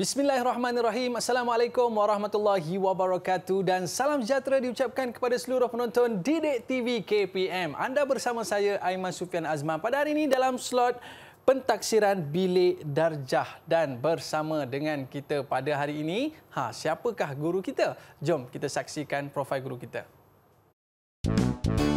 Bismillahirrahmanirrahim. Assalamualaikum warahmatullahi wabarakatuh dan salam sejahtera diucapkan kepada seluruh penonton Didik TV KPM. Anda bersama saya Aiman Sufian Azman pada hari ini dalam slot pentaksiran bilik darjah dan bersama dengan kita pada hari ini, ha siapakah guru kita? Jom kita saksikan profil guru kita. Musik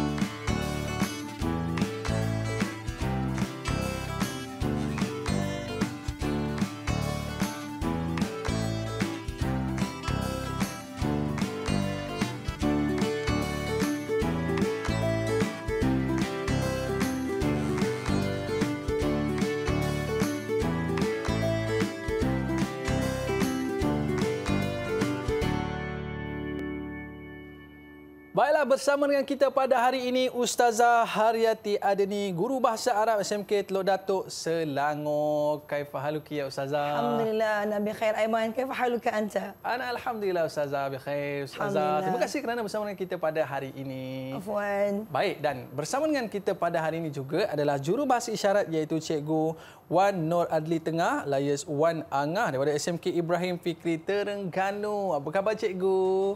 Baiklah bersama dengan kita pada hari ini Ustazah Haryati Adeni Guru Bahasa Arab SMK Teluk Datuk Selangor Kaifah Haluki ya Ustazah Alhamdulillah Nabi Khair Aiman Kaifah Haluki Anta Ana Alhamdulillah Ustazah Nabi Khair Ustazah Terima kasih kerana bersama dengan kita pada hari ini Afwan Baik dan bersama dengan kita pada hari ini juga adalah Juru Bahasa Isyarat iaitu Cikgu Wan Nur Adli Tengah Layers Wan Angah daripada SMK Ibrahim Fikri Terengganu Apa khabar Cikgu?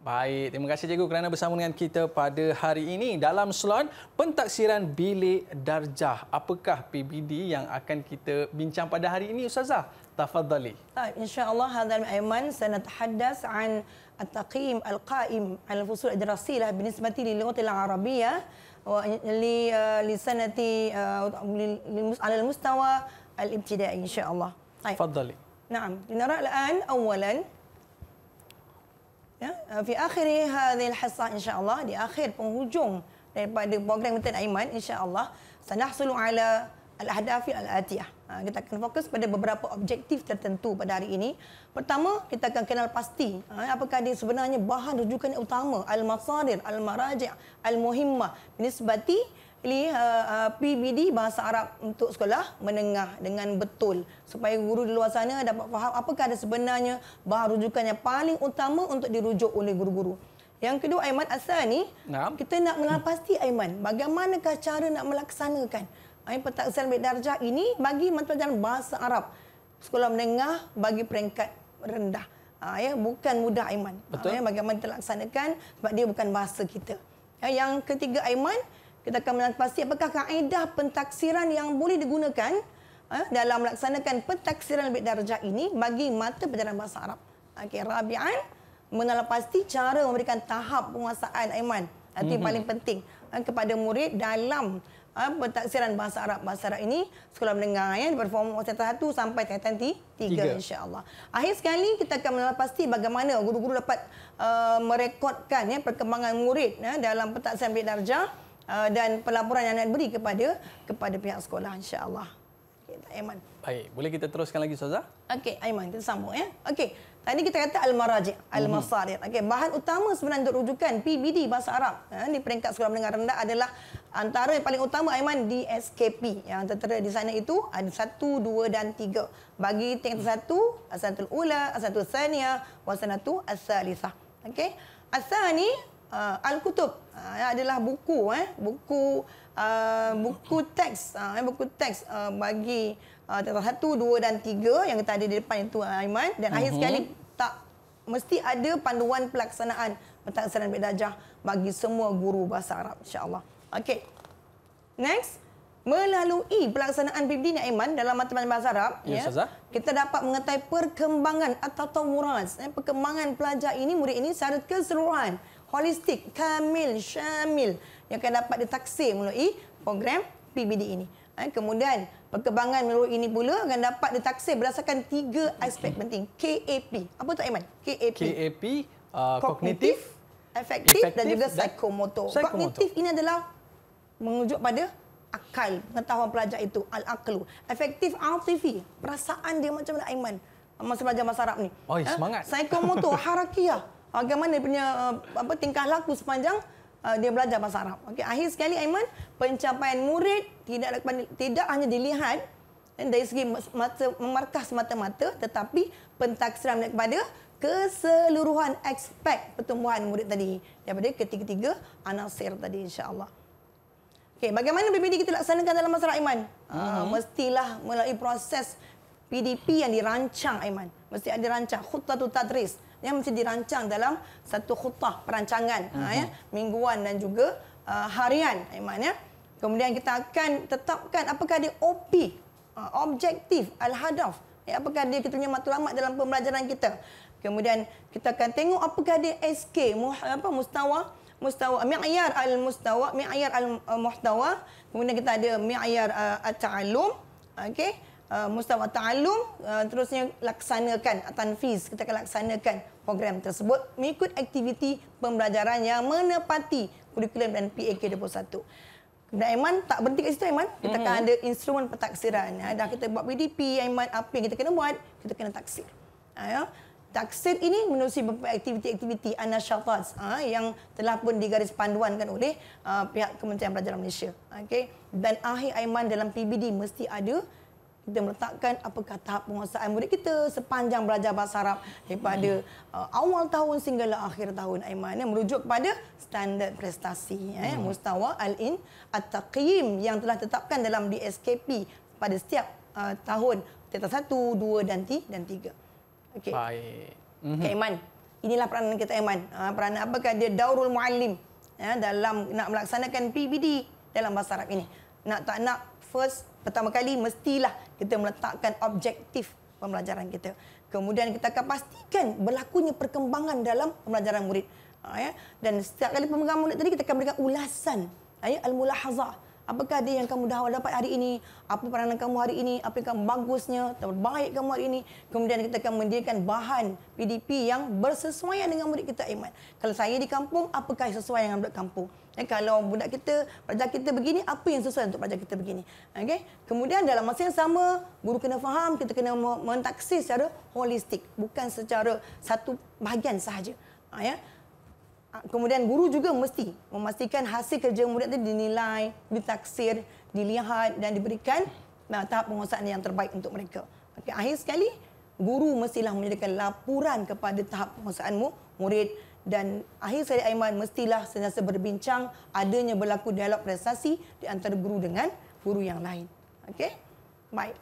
Baik, terima kasih cikgu kerana bersama dengan kita pada hari ini dalam slot pentaksiran bilik darjah. Apakah PBD yang akan kita bincang pada hari ini ustazah? Tafadhali. Baik, ah, insya-Allah hadirin Aiman sanatahaddas an at-taqim al-qa'im al fusul ad-dirasilah binisbati li lughati al-arabiyyah wa li ah, lisanati al ah, al-mustawa al-ibtida'i insya-Allah. Baik. Tafadhali. Naam, linara al-an awalan ya di uh, akhir hadhihi al Insya Allah di akhir penghujung daripada program Mentor Aiman insyaallah sanahsulu ala al-ahdafi al-atiyah ha, kita akan fokus pada beberapa objektif tertentu pada hari ini. Pertama, kita akan kenal pasti ha, apakah dia sebenarnya bahan rujukan utama al-masadir, al-maraji', al-muhimmah nisbati pilih eh, uh, uh, eh, PBD bahasa Arab untuk sekolah menengah dengan betul supaya guru di luar sana dapat faham apakah ada sebenarnya bahan rujukan yang paling utama untuk dirujuk oleh guru-guru. Yang kedua Aiman Asani, ni, nah. kita nak mengenal pasti Aiman, bagaimanakah cara nak melaksanakan Aiman Pentaksan Bid Darjah ini bagi mata pelajaran bahasa Arab sekolah menengah bagi peringkat rendah. Ha, ya, bukan mudah Aiman. Ah, betul. Ha, ya, bagaimana kita laksanakan sebab dia bukan bahasa kita. Ya, yang ketiga Aiman, kita akan melampasi apakah kaedah pentaksiran yang boleh digunakan eh, dalam melaksanakan pentaksiran lebih darjah ini bagi mata pelajaran bahasa Arab. Okey, Rabi'an mengenal pasti cara memberikan tahap penguasaan Aiman. Itu mm paling penting eh, kepada murid dalam eh, pentaksiran bahasa Arab. Bahasa Arab ini sekolah menengah ya, perform tahap satu sampai tahap tiga, insya Allah. Akhir sekali kita akan mengenal pasti bagaimana guru-guru dapat uh, merekodkan ya, perkembangan murid ya, dalam pentaksiran lebih darjah. Uh, dan pelaporan yang anda beri kepada kepada pihak sekolah insya-Allah. Okey, Aiman. Baik, boleh kita teruskan lagi Ustazah? Okey, Aiman, kita sambung ya. Okey. Tadi kita kata al-maraji, mhm. al-masari. Okey, bahan utama sebenarnya untuk rujukan PBD bahasa Arab ya, ha, di peringkat sekolah mendengar rendah adalah antara yang paling utama Aiman di SKP yang tertera di sana itu ada satu, dua dan tiga. Bagi tingkat satu, asatul ula, asatul saniyah, wasanatu as-salisah. Okey. Asani uh, al kutub uh, adalah buku eh buku uh, buku teks uh, eh, buku teks uh, bagi uh, satu dua dan tiga yang kita ada di depan itu uh, Aiman dan uh-huh. akhir sekali mhm. tak mesti ada panduan pelaksanaan pentaksiran bedajah bagi semua guru bahasa Arab insyaallah okey next melalui pelaksanaan PBD ni Aiman dalam mata bahasa Arab ya, ya kita dapat mengetahui perkembangan atau tawuras eh, perkembangan pelajar ini murid ini secara keseluruhan holistik, kamil, syamil yang akan dapat ditaksir melalui program PBD ini. Ha, kemudian perkembangan melalui ini pula akan dapat ditaksir berdasarkan tiga aspek okay. penting. KAP. Apa tu Aiman? KAP. KAP, uh, kognitif, uh, efektif dan juga psikomotor. Kognitif ini adalah mengujuk pada akal, pengetahuan pelajar itu, al-aqlu. Efektif, al tv, perasaan dia macam mana Aiman? Masa belajar bahasa Arab Oh, semangat. Psikomotor, harakiah bagaimana dia punya uh, apa tingkah laku sepanjang uh, dia belajar bahasa Arab. Okey, akhir sekali Aiman, pencapaian murid tidak tidak hanya dilihat eh, dari segi mata, memarkas mata-mata tetapi pentaksiran mereka kepada keseluruhan aspek pertumbuhan murid tadi daripada ketiga-tiga anasir tadi insya-Allah. Okey, bagaimana PPD kita laksanakan dalam masa Aiman? Hmm. Uh, mestilah melalui proses PDP yang dirancang Aiman. Mesti ada rancang khutbah tadris yang mesti dirancang dalam satu khutbah perancangan uh-huh. ha, ya mhm. mingguan dan juga uh, harian iman ya kemudian kita akan tetapkan apakah dia OP uh, objektif al-hadaf ya apakah dia kita punya matlamat dalam pembelajaran kita kemudian kita akan tengok apakah dia SK muh apa mustawa mustawa mi'yar al-mustawa mi'yar al-muhtawa uh, kemudian kita ada mi'yar uh, at-ta'allum okey Uh, mustawa ta'alum uh, terusnya laksanakan uh, tanfiz kita akan laksanakan program tersebut mengikut aktiviti pembelajaran yang menepati kurikulum dan PAK 21. Dan Aiman tak berhenti kat situ Aiman. Kita mm-hmm. akan ada instrumen pentaksiran. Ya, dah kita buat PDP, Aiman apa yang kita kena buat, kita kena taksir. Ha, ya. Taksir ini menerusi beberapa aktiviti-aktiviti Ana Syafaz ha, yang telah pun digaris panduankan oleh uh, pihak Kementerian Pelajaran Malaysia. Okay. Dan akhir Aiman dalam PBD mesti ada kita meletakkan apa kata penguasaan murid kita sepanjang belajar bahasa Arab daripada hmm. uh, awal tahun sehinggalah akhir tahun Aiman yang merujuk kepada standard prestasi ya, ya. hmm. eh, mustawa al-in at-taqyim yang telah ditetapkan dalam DSKP pada setiap uh, tahun tetap satu, dua dan tiga dan tiga. Okey. Baik. mm Aiman, inilah peranan kita Aiman. Uh, peranan apakah dia daurul muallim ya dalam nak melaksanakan PBD dalam bahasa Arab ini. Nak tak nak first pertama kali mestilah kita meletakkan objektif pembelajaran kita. Kemudian kita akan pastikan berlakunya perkembangan dalam pembelajaran murid. Ha, ya? Dan setiap kali pembelajaran murid tadi kita akan berikan ulasan. Ha, ya? Al-mulahazah apakah dia yang kamu dah dapat hari ini apa peranan kamu hari ini apa yang kamu bagusnya Apa baik kamu hari ini kemudian kita akan mendirikan bahan PDP yang bersesuaian dengan murid kita Ahmad kalau saya di kampung apakah yang sesuai dengan budak kampung dan eh, kalau budak kita pelajar kita begini apa yang sesuai untuk pelajar kita begini Okay? kemudian dalam masa yang sama guru kena faham kita kena mentaksir secara holistik bukan secara satu bahagian sahaja ha, ya Ah, kemudian guru juga mesti memastikan hasil kerja murid itu dinilai, ditaksir, dilihat dan diberikan ah, tahap penguasaan yang terbaik untuk mereka. Okay, akhir sekali, guru mestilah menyediakan laporan kepada tahap penguasaanmu, murid. Dan akhir sekali, Aiman mestilah senasa berbincang adanya berlaku dialog prestasi di antara guru dengan guru yang lain. Okey? Baik.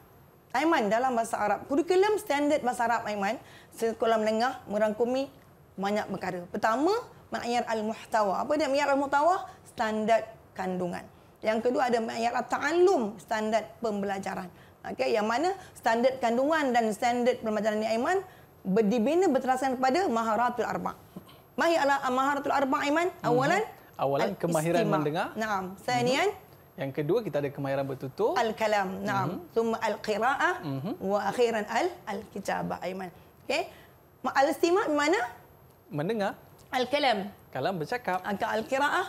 Aiman, dalam bahasa Arab, kurikulum standard bahasa Arab, Aiman, sekolah menengah merangkumi banyak perkara. Pertama, ma'yar al-muhtawa. Apa dia ma'yar al-muhtawa? Standard kandungan. Yang kedua ada ma'yar al-ta'allum, standard pembelajaran. okay yang mana standard kandungan dan standard pembelajaran ni Aiman berdibina berterasan kepada maharatul arba. Mahi ala ah, maharatul arba Aiman? Mhm. Awalan hmm. Awalan kemahiran istima. mendengar. Naam. Sanian mhm. yang kedua kita ada kemahiran bertutur. Al-kalam. Naam. Mhm. Thumma mm-hmm. al-qira'ah mm-hmm. wa akhiran al-kitabah Aiman. Okey. Ma al di mana? Mendengar. Al-Kalam. Kalam bercakap. Al-Qira'ah.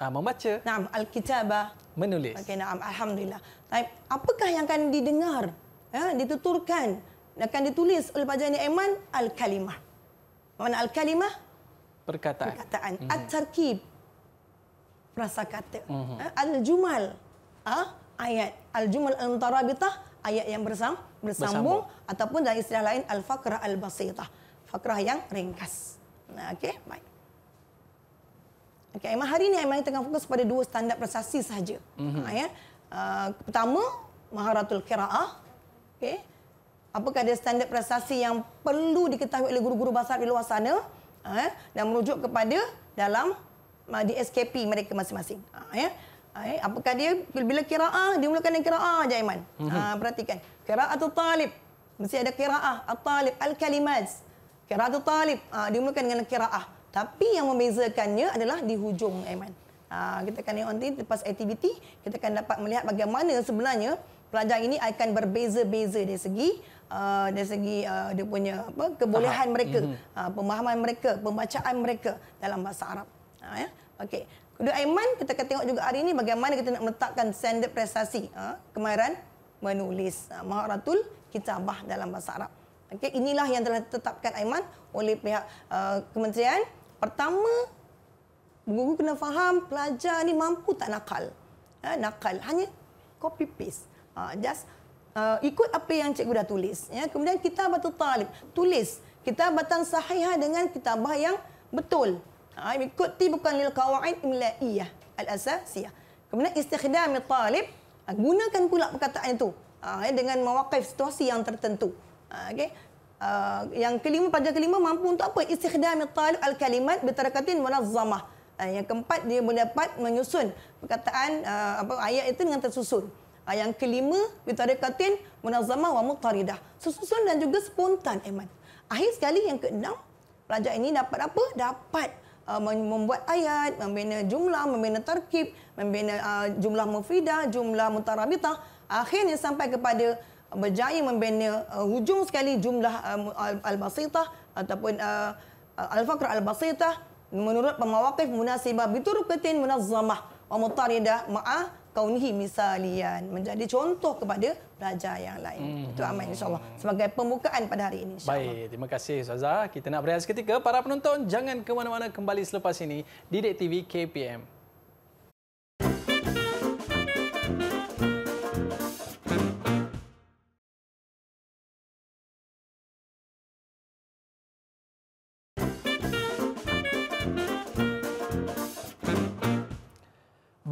Ah, membaca. Naam, Al-Kitabah. Menulis. Okey, naam. Alhamdulillah. Taib, apakah yang akan didengar, ya, dituturkan, akan ditulis oleh Pak Jani Aiman? Al-Kalimah. Mana Al-Kalimah? Perkataan. Perkataan. Mm-hmm. At-Tarkib. Rasa kata. Mm-hmm. Ya, Al-Jumal. Ah, ha? ayat. Al-Jumal Al-Mutarabitah. Ayat yang bersambung, bersambung. ataupun dalam istilah lain, Al-Fakrah Al-Basitah. Fakrah yang ringkas. Okey, baik. Okey, Aiman hari ini Aiman tengah fokus pada dua standar prestasi sahaja. Mm-hmm. Ha, ya. Uh, pertama, maharatul kiraah. Okey. Apakah ada standar prestasi yang perlu diketahui oleh guru-guru bahasa Arab di luar sana ha, ya. dan merujuk kepada dalam di SKP mereka masing-masing. Ha, ya. Apakah dia bila kiraah dia mulakan dengan kiraah je Aiman. Ha, perhatikan. Kiraah atau talib. Mesti ada kiraah. Al-talib. Al-kalimaz. Kiraatul Talib uh, ah, dimulakan dengan kiraah. Tapi yang membezakannya adalah di hujung Aiman. Uh, kita akan lihat nanti lepas aktiviti, kita akan dapat melihat bagaimana sebenarnya pelajar ini akan berbeza-beza dari segi uh, dari segi uh, dia punya apa kebolehan mereka, uh, pemahaman mereka, pembacaan mereka dalam bahasa Arab. Uh, ya. Okey. Kedua Aiman, kita akan tengok juga hari ini bagaimana kita nak meletakkan standard prestasi uh, kemahiran menulis uh, maharatul kitabah dalam bahasa Arab. Okey, inilah yang telah ditetapkan Aiman oleh pihak uh, kementerian. Pertama, guru kena faham pelajar ni mampu tak nakal. Ha, nakal hanya copy paste. Uh, just uh, ikut apa yang cikgu dah tulis. Ya, kemudian kita batu talib tulis kita batan sahih dengan kitabah yang betul. Ha, ikuti bukan lil kawaid imla'iyah al-asasiyah. Kemudian istighdami talib ha, gunakan pula perkataan itu ha, ya, dengan mewakif situasi yang tertentu. Ha, okay uh, yang kelima pada kelima mampu untuk apa istikhdam talib al kalimat bitarakatin munazzamah uh, yang keempat dia mendapat menyusun perkataan uh, apa ayat itu dengan tersusun uh, yang kelima bitarakatin munazzamah wa mutaridah susun dan juga spontan iman akhir sekali yang keenam pelajar ini dapat apa dapat uh, membuat ayat membina jumlah membina tarkib membina uh, jumlah mufidah jumlah mutarabitah akhirnya sampai kepada berjaya membina uh, hujung sekali jumlah uh, al-basitah ataupun uh, al-fakr al-basitah menurut pemawakif munasibah biturukatin munazzamah wa mutaridah ma'a kaunihi misalian menjadi contoh kepada raja yang lain. Hmm. Itu aman insyaallah sebagai pembukaan pada hari ini insya Baik, terima kasih Ustazah. Kita nak berehat seketika. Para penonton jangan ke mana-mana kembali selepas ini. di TV KPM.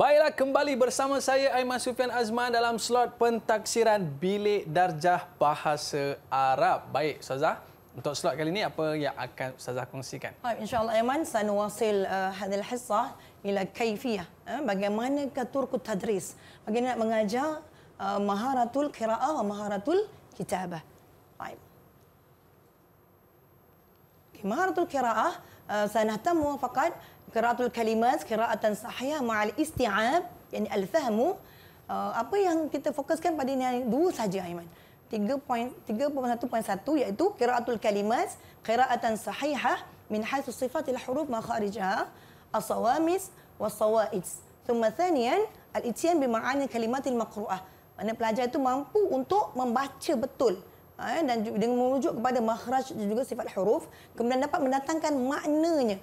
Baiklah, kembali bersama saya Aiman Sufian Azman dalam slot pentaksiran Bilik Darjah Bahasa Arab. Baik, Ustazah. Untuk slot kali ini, apa yang akan Ustazah kongsikan? Baik, insyaAllah Aiman, saya nuasil uh, eh, hadil hissah ila kaifiyah. Eh, bagaimana ke turku tadris? Bagaimana nak mengajar uh, maharatul kira'ah dan maharatul kitabah? Baik. Okay, maharatul kira'ah, uh, eh, saya nak tahu fakat qiraatul kalimat qiraatan sahihah ma'al isti'ab yakni al-fahmu uh, apa yang kita fokuskan pada ini dua saja Aiman 3.3.1.1 iaitu qiraatul kalimat qiraatan sahihah min haythu sifatil huruf makharijha as-sawamis was-sawa'id thumma thaniyan al-ityan bi ma'ani kalimatil maqru'ah mana pelajar itu mampu untuk membaca betul ha, dan dengan merujuk kepada makhraj dan juga sifat huruf kemudian dapat mendatangkan maknanya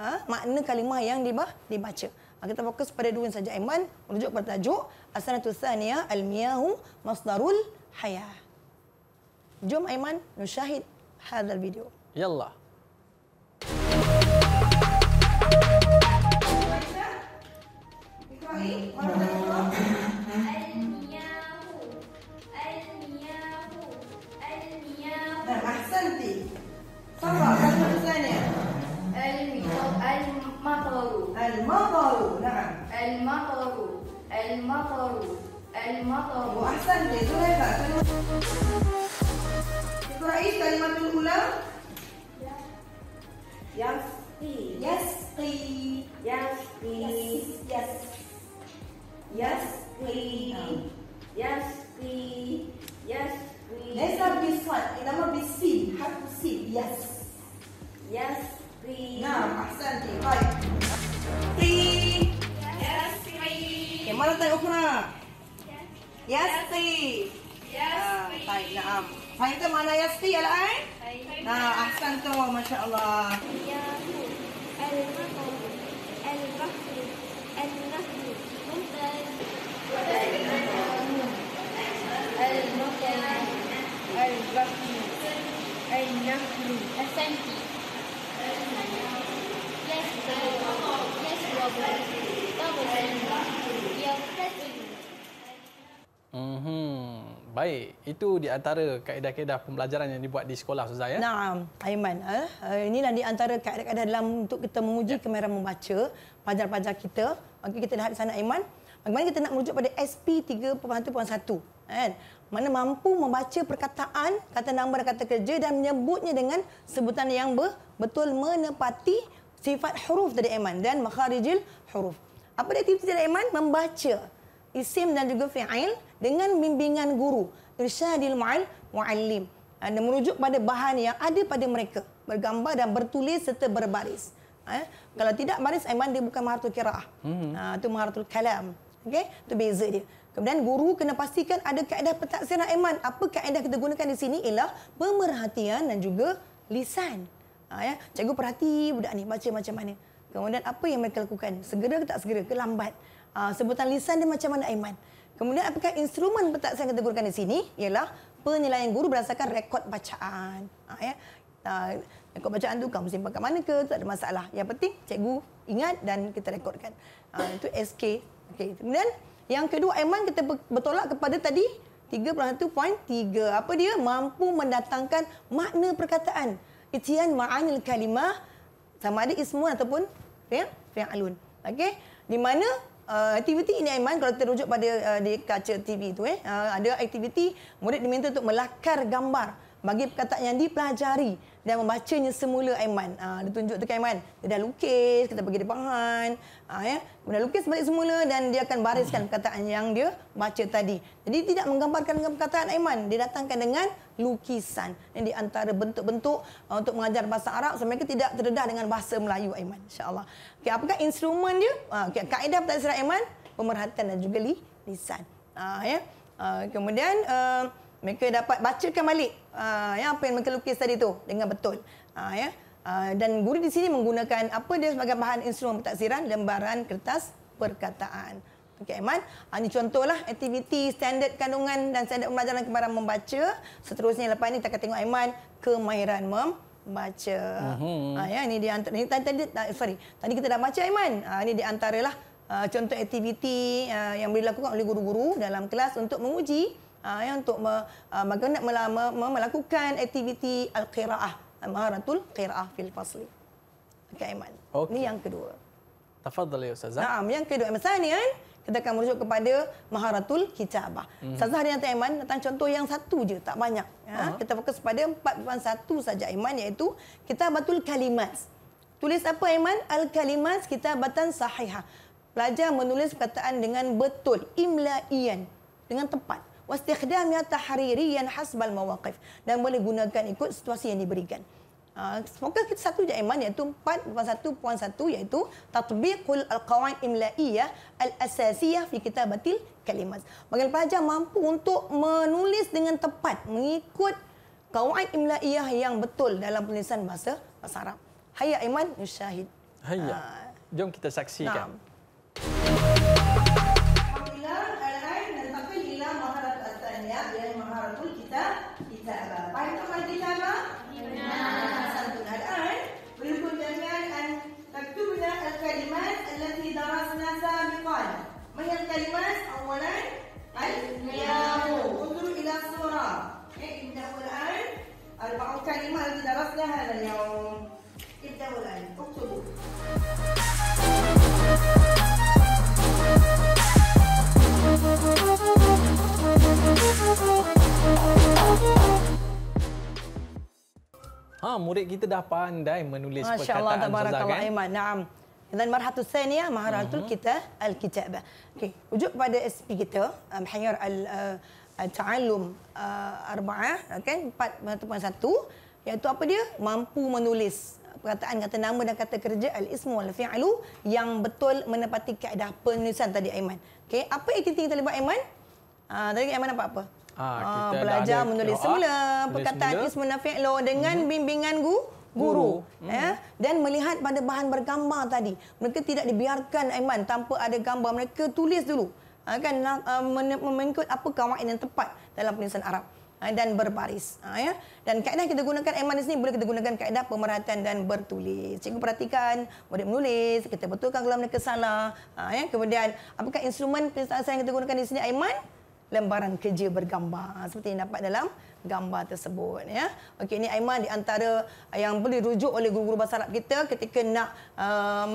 ha, makna kalimah yang dibah, dibaca. Ha, kita fokus pada dua saja iman, merujuk pada tajuk Asanatul Thaniya al Masdarul Hayah. Jom iman nushahid hadal video. Yallah. Mari, mari المطر نعم المطر المطر المطر وأحسن يا زهيفة تقرأي الكلمة الأولى يسقي يسقي يسقي يسقي يسقي يسقي يسقي ليس بالصاد إنما بالسين حرف السين يس يسقي نعم احسنتي طيب طي مرة أخرى يسقي يسقي آه، طيب نعم فهمتم معنى يسقي الآن؟ نعم أحسنتم ما شاء الله يقول المطر البحر النهر ممتاز المطر البحر النهر أحسنتي Mhm. Baik, itu di antara kaedah-kaedah pembelajaran yang dibuat di sekolah Ustaz ya. Naam, Aiman. Eh, eh inilah di antara kaedah-kaedah dalam untuk kita menguji ya. kemahiran membaca pelajar-pelajar kita. Okey, kita lihat di sana Aiman. Bagaimana kita nak merujuk pada SP 3.1.1 kan? Mana mampu membaca perkataan, kata nama dan kata kerja dan menyebutnya dengan sebutan yang ber betul menepati sifat huruf dari iman dan makharijil huruf. Apa dia tips dari iman? Membaca isim dan juga fi'il dengan bimbingan guru. Irsyadil mu'al mu'allim. Ah, dan merujuk pada bahan yang ada pada mereka. Bergambar dan bertulis serta berbaris. Ah, kalau tidak baris, iman dia bukan maharatul kira'ah. Hmm. Ah, itu maharatul kalam. Okay? Itu beza dia. Kemudian guru kena pastikan ada kaedah pentaksiran iman. Apa kaedah kita gunakan di sini ialah pemerhatian dan juga lisan. Ha, ya? Cikgu perhati budak ni baca macam mana. Kemudian apa yang mereka lakukan? Segera ke tak segera ke lambat? Ha, sebutan lisan dia macam mana Aiman? Kemudian apakah instrumen pentaksian yang kita gunakan di sini? Ialah penilaian guru berdasarkan rekod bacaan. Ha, ya? Ha, rekod bacaan tu kamu simpan kat mana ke? Tak ada masalah. Yang penting cikgu ingat dan kita rekodkan. Ha, itu SK. Okay. Kemudian yang kedua Aiman kita bertolak kepada tadi 3.1.3. Apa dia? Mampu mendatangkan makna perkataan itian ma'anil kalimah sama ada ismun ataupun fi'al fi'alun. Okey? Di mana uh, aktiviti ini Aiman kalau terujuk pada uh, di kaca TV itu eh uh, ada aktiviti murid diminta untuk melakar gambar bagi perkataan yang dipelajari dan membacanya semula Aiman. Ha, dia tunjuk dekat Aiman. Dia dah lukis, kita bagi ah, ya. dia bahan. Ha, ya. Kemudian lukis balik semula dan dia akan bariskan perkataan yang dia baca tadi. Jadi tidak menggambarkan dengan perkataan Aiman. Dia datangkan dengan lukisan. yang di antara bentuk-bentuk ah, untuk mengajar bahasa Arab. Sebab mereka tidak terdedah dengan bahasa Melayu Aiman. InsyaAllah. Okay, apakah instrumen dia? Ha, okay, kaedah pertanyaan Aiman. Pemerhatian dan juga lisan. Ha, ya. Ha, kemudian... Uh, mereka dapat bacakan balik uh, ya, apa yang mereka lukis tadi tu dengan betul. Uh, ya. Uh, dan guru di sini menggunakan apa dia sebagai bahan instrumen pentaksiran, lembaran kertas perkataan. Okey, Aiman. Ini contohlah aktiviti standard kandungan dan standard pembelajaran kemahiran membaca. Seterusnya, lepas ini kita akan tengok Aiman kemahiran membaca. Uh-huh. Uh, ya, ini di antara... Ini, tadi, tadi, sorry. Tadi kita dah baca, Aiman. Uh, ini di antaralah uh, contoh aktiviti uh, yang boleh dilakukan oleh guru-guru dalam kelas untuk menguji uh, ya, untuk me, uh, ah, melama, me, melakukan aktiviti al-qiraah, maharatul qiraah fil fasli. Okey, Aiman. Okay. Ini yang kedua. Tafadhal ya Ustazah. Naam, yang kedua. Yang ni kan, kita akan merujuk kepada maharatul kitabah. Mm -hmm. Ustazah dan Aiman datang contoh yang satu je, tak banyak. Ya. Uh -huh. Kita fokus pada 4.1 saja Aiman iaitu kitabatul kalimat. Tulis apa Aiman? Al-kalimat kitabatan sahihah. Pelajar menulis perkataan dengan betul, imla'ian, dengan tepat. واستخدامها تحريريا حسب المواقف dan boleh gunakan ikut situasi yang diberikan. Ah, semoga kita satu je iman iaitu 4.1.1 iaitu tatbiqul al-qawain imla'iyah al-asasiyah fi kitabatil kalimat. Bagaimana pelajar mampu untuk menulis dengan tepat mengikut qawain imla'iyah yang betul dalam penulisan bahasa, bahasa Arab. Hayat iman, nusyahid. Hayat. Ah. Jom kita saksikan. Nah. أربع كلمات درسنا هذا اليوم ابدأوا الآن اكتبوا Ha, murid kita dah pandai menulis Masya perkataan Allah, Masya Allah, tabarakallah kan? Aiman. Naam. Dan marhatu thaniya, maharatul uh-huh. kita al-kitabah. Okey, rujuk pada SP kita, Mahayur um, al uh, uh, uh, arba'ah, kan? Empat ataupun satu. Iaitu apa dia? Mampu menulis perkataan kata nama dan kata kerja al-ismu wal-fi'lu yang betul menepati kaedah penulisan tadi Aiman. Okey, apa aktiviti kita buat Aiman? Uh, tadi Aiman nampak apa? Ah, uh, belajar menulis semula perkataan ismu wal fi'lu dengan hmm. bimbingan guru guru hmm. ya dan melihat pada bahan bergambar tadi mereka tidak dibiarkan Aiman tanpa ada gambar mereka tulis dulu Ah, kan ah, mengikut apa kaedah yang tepat dalam penulisan Arab ah, dan berbaris ya dan kaedah kita gunakan emanis eh, ni boleh kita gunakan kaedah pemerhatian dan bertulis cikgu perhatikan murid menulis kita betulkan kalau mereka salah ya kemudian apakah instrumen penulisan yang kita gunakan di sini aiman lembaran kerja bergambar ha, seperti yang dapat dalam gambar tersebut ya. Okey ini Aiman di antara eh, yang boleh rujuk oleh guru-guru bahasa Arab kita ketika nak uh,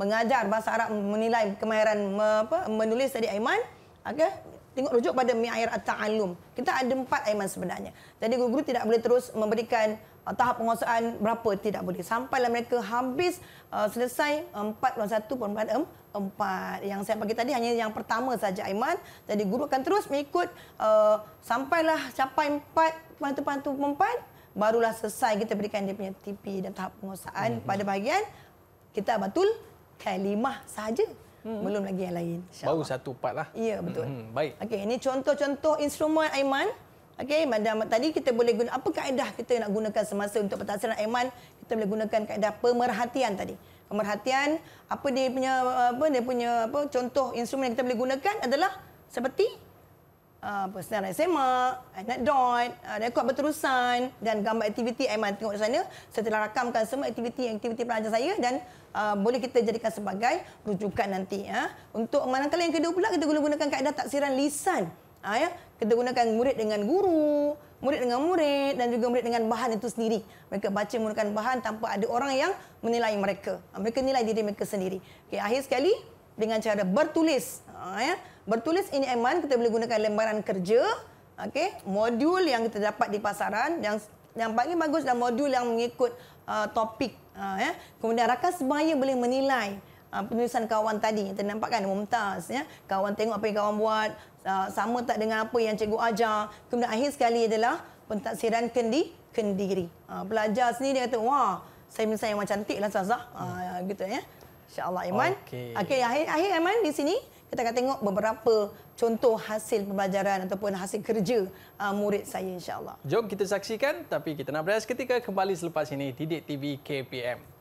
mengajar bahasa Arab menilai kemahiran apa menulis tadi Aiman. Okey tengok rujuk pada mi'ar at-ta'allum. Kita ada empat Aiman sebenarnya. Jadi guru-guru tidak boleh terus memberikan uh, tahap penguasaan berapa tidak boleh sampailah mereka habis uh, selesai 4.1.4 empat yang saya bagi tadi hanya yang pertama saja Aiman jadi guru akan terus mengikut uh, sampailah capai empat pantu-pantu empat barulah selesai kita berikan dia punya tipi dan tahap penguasaan mm-hmm. pada bahagian kita batul kalimah saja mm-hmm. belum lagi yang lain baru satu part lah ya betul mm-hmm. baik okey ini contoh-contoh instrumen Aiman okey madam tadi kita boleh guna apa kaedah kita nak gunakan semasa untuk pentasiran Aiman kita boleh gunakan kaedah pemerhatian tadi pemerhatian apa dia punya apa dia punya apa contoh instrumen yang kita boleh gunakan adalah seperti uh, ah, personal anak semak, anak dot, uh, rekod berterusan dan gambar aktiviti Aiman tengok di sana. Saya telah rakamkan semua aktiviti-aktiviti pelajar saya dan uh, boleh kita jadikan sebagai rujukan nanti. Ya. Untuk manakala yang kedua pula, kita guna gunakan kaedah taksiran lisan ha, ya? kita gunakan murid dengan guru, murid dengan murid dan juga murid dengan bahan itu sendiri. Mereka baca menggunakan bahan tanpa ada orang yang menilai mereka. Ha, mereka nilai diri mereka sendiri. Okay, akhir sekali dengan cara bertulis. Ha, ya? Bertulis ini aman, kita boleh gunakan lembaran kerja, okay? modul yang kita dapat di pasaran yang yang paling bagus dan modul yang mengikut uh, topik. Ha, ya? Kemudian rakan sebaya boleh menilai. Ah, penulisan kawan tadi yang nampak kan mumtaz ya kawan tengok apa yang kawan buat ah, sama tak dengan apa yang cikgu ajar kemudian akhir sekali adalah pentaksiran kendi kendiri ah, pelajar sini dia kata wah saya minta yang cantik lah Sazah. Hmm. gitu ya. InsyaAllah Iman. Okey, okay, akhir, akhir Iman di sini kita akan tengok beberapa contoh hasil pembelajaran ataupun hasil kerja uh, murid saya insyaAllah. Jom kita saksikan tapi kita nak beres ketika kembali selepas ini Didik TV KPM.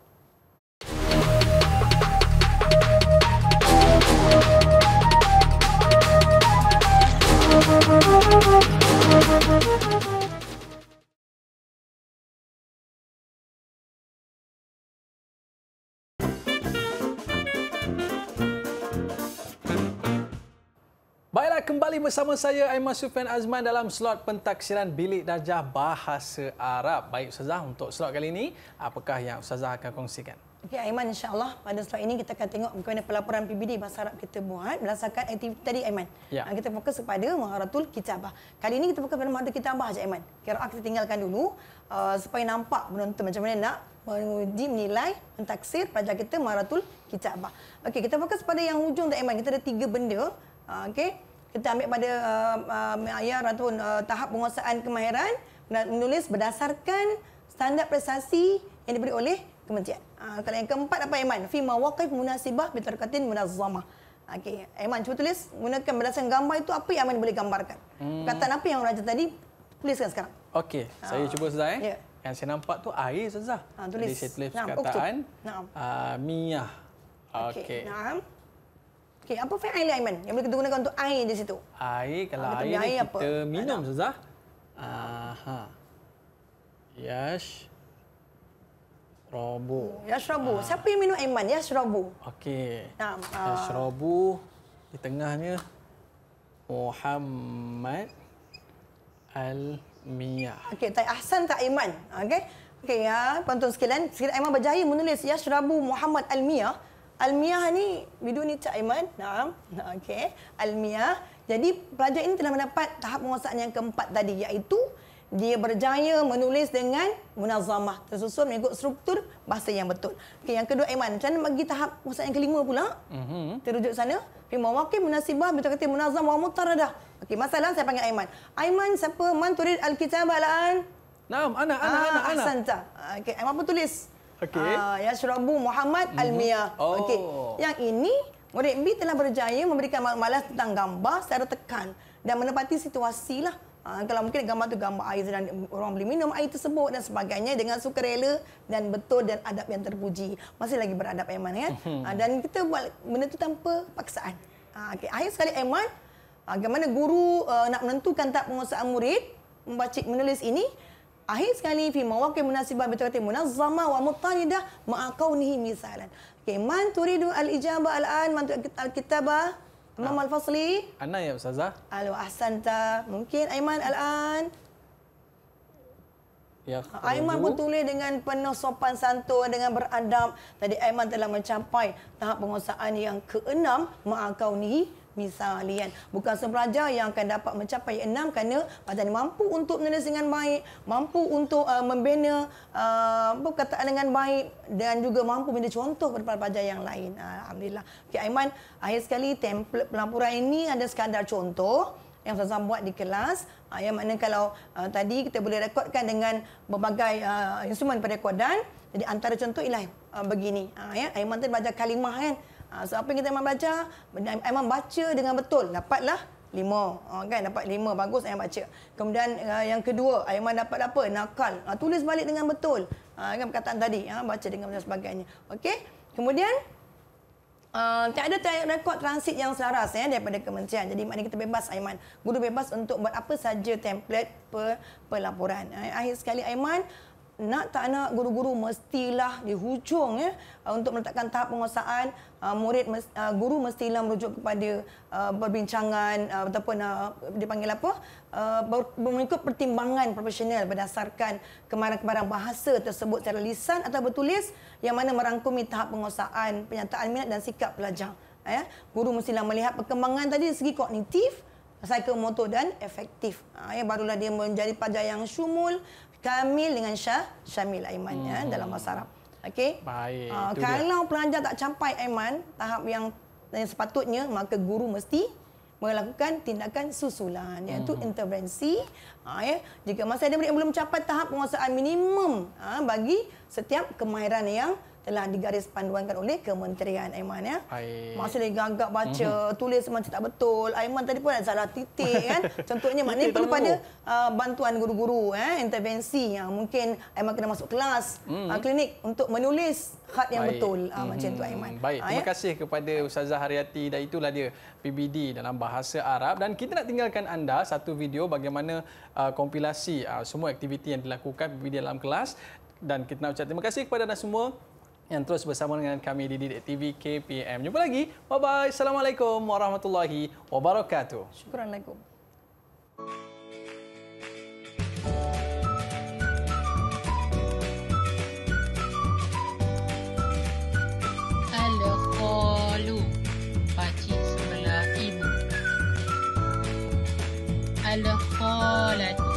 Baiklah, kembali bersama saya Aiman Sufian Azman dalam slot pentaksiran Bilik Darjah Bahasa Arab. Baik Ustazah, untuk slot kali ini, apakah yang Ustazah akan kongsikan? Okey Aiman insya-Allah pada slot ini kita akan tengok bagaimana pelaporan PBD Bahasa Arab kita buat berdasarkan aktiviti tadi Aiman. Ya. Ah, kita fokus kepada Muharatul Kitabah. Kali ini kita fokus pada Muharatul Kitabah saja Aiman. kira kita tinggalkan dulu uh, supaya nampak penonton macam mana nak menguji nilai, mentaksir pelajar kita Muharatul Kitabah. Okey kita fokus pada yang hujung tu Aiman. Kita ada tiga benda. Uh, Okey. Kita ambil pada uh, uh, ayar ataupun uh, tahap penguasaan kemahiran menulis berdasarkan standar prestasi yang diberi oleh kemudian ah, kalau yang keempat apa Iman? Fima waqif munasibah bitarkatin munazzamah. Okey, Iman cuba tulis gunakan berdasarkan gambar itu apa yang Iman boleh gambarkan. Hmm. Kata apa yang Raja tadi tuliskan sekarang. Okey, ha. saya ah, cuba sudah eh. Yeah. Yang saya nampak tu air sudah. Ha, ah, tulis. Jadi saya tulis Naam. perkataan. Uh, miyah. Okey. Okey, okay, apa fa'il Iman yang boleh kita gunakan untuk air di situ? Air kalau ha, air, air, kita apa? minum sudah. Aha. Yash. Yes. Yashrabu. Yashrabu. Ha. Siapa yang minum Aiman? Yashrabu. Okey. Nah, Yashrabu. Di tengahnya. Muhammad Al-Miyah. Okey, Tai Ahsan tak Aiman. Okey. Okey ya, penonton sekalian, sekalian Aiman berjaya menulis Yashrabu Muhammad Al-Miyah. Al-Miyah ni bidun ni Tai Aiman. Naam. Okey. Al-Miyah. Jadi pelajar ini telah mendapat tahap penguasaan yang keempat tadi iaitu dia berjaya menulis dengan munazamah tersusun mengikut struktur bahasa yang betul. Okay, yang kedua Aiman, macam mana bagi tahap ustaz yang kelima pula? Mhm. Terujuk sana. Fi mawaqif munasibah bi taqati munazam wa mutaradah. Okey, masalah saya panggil Aiman. Aiman siapa man turid alkitab alaan? Naam, ana ana ah, ana ana. Asanta. Okey, Aiman pun tulis. Okey. Ah, Yashrabu Muhammad mm-hmm. Almiyah. Oh. Okey. Yang ini Murid B telah berjaya memberikan maklumat tentang gambar secara tekan dan menepati situasilah. Ha, kalau mungkin gambar tu gambar air dan orang beli minum air tersebut dan sebagainya dengan sukarela dan betul dan adab yang terpuji. Masih lagi beradab Aiman kan? Ha, dan kita buat benda tu tanpa paksaan. Ha, ah, okay. Akhir sekali Aiman, bagaimana ha, guru uh, nak menentukan tak penguasaan murid membaca menulis ini? Akhir sekali fi mawaqi' munasibah betul kata munazzama wa mutaridah ma'a misalan. Okay, man turidu al-ijaba al-an, man turidu al-kitabah. Imam ah. Al-Fasli. Ana ya Ustazah. Alo Ahsanta. Mungkin Aiman Al-An. Ya, Aiman pun tulis dengan penuh sopan santun dengan beradab. Tadi Aiman telah mencapai tahap penguasaan yang keenam. Ma'akau ni misalnya bukan semua pelajar yang akan dapat mencapai enam kerana pada ini mampu untuk menulis dengan baik mampu untuk uh, membina uh, dengan baik dan juga mampu menjadi contoh kepada pelajar yang lain uh, alhamdulillah okey Aiman akhir sekali template pelaporan ini ada sekadar contoh yang saya buat di kelas uh, yang mana kalau uh, tadi kita boleh rekodkan dengan berbagai uh, instrumen pada jadi antara contoh ialah uh, begini uh, ya Aiman tadi belajar kalimah kan Ha, so apa yang kita memang baca, memang baca dengan betul, dapatlah lima. Ha, kan? Dapat lima, bagus Aiman baca. Kemudian uh, yang kedua, Aiman dapat apa? Nakal. Ha, tulis balik dengan betul. Ha, kan perkataan tadi, ha, baca dengan betul sebagainya. Okey, kemudian Uh, tak ada tiada rekod transit yang selaras ya daripada kementerian. Jadi maknanya kita bebas Aiman. Guru bebas untuk buat apa saja template pelaporan. Eh, akhir sekali Aiman, nak tak nak guru-guru mestilah di hujung ya uh, untuk meletakkan tahap penguasaan uh, murid uh, guru mestilah merujuk kepada perbincangan ataupun dipanggil apa mengikut pertimbangan profesional berdasarkan kemarahan-kemarahan bahasa tersebut secara lisan atau bertulis yang mana merangkumi tahap penguasaan penyataan minat dan sikap pelajar ya guru mestilah melihat perkembangan tadi dari segi kognitif psikomotor dan efektif. Ha, ya, barulah dia menjadi pelajar yang syumul, Kamil dengan Syah, Syamil Aiman ya, hmm. ya dalam bahasa Arab. Okey. Baik. Uh, kalau dia. pelajar tak capai Aiman tahap yang yang sepatutnya maka guru mesti melakukan tindakan susulan iaitu hmm. intervensi Ha, ya? Jika masa ada murid yang belum mencapai tahap penguasaan minimum ha, bagi setiap kemahiran yang telah digaris panduankan oleh Kementerian Aiman ya. Hai. Masih lagi baca, mm-hmm. tulis macam tak betul. Aiman tadi pun ada salah titik kan. Contohnya maknanya perlu pada uh, bantuan guru-guru eh, intervensi yang mungkin Aiman kena masuk kelas, mm-hmm. uh, klinik untuk menulis khat yang Baik. betul uh, mm-hmm. macam tu mhm. Aiman. Baik, ha, terima ya. kasih kepada Ustazah Haryati dan itulah dia PBD dalam bahasa Arab dan kita nak tinggalkan anda satu video bagaimana Uh, kompilasi uh, semua aktiviti yang dilakukan di dalam kelas dan kita nak ucap terima kasih kepada anda semua yang terus bersama dengan kami di Didik TV KPM. Jumpa lagi. Bye-bye. Assalamualaikum warahmatullahi wabarakatuh. Syukuran lagu. Alokolu Pakcik sebelah ibu Alokolu call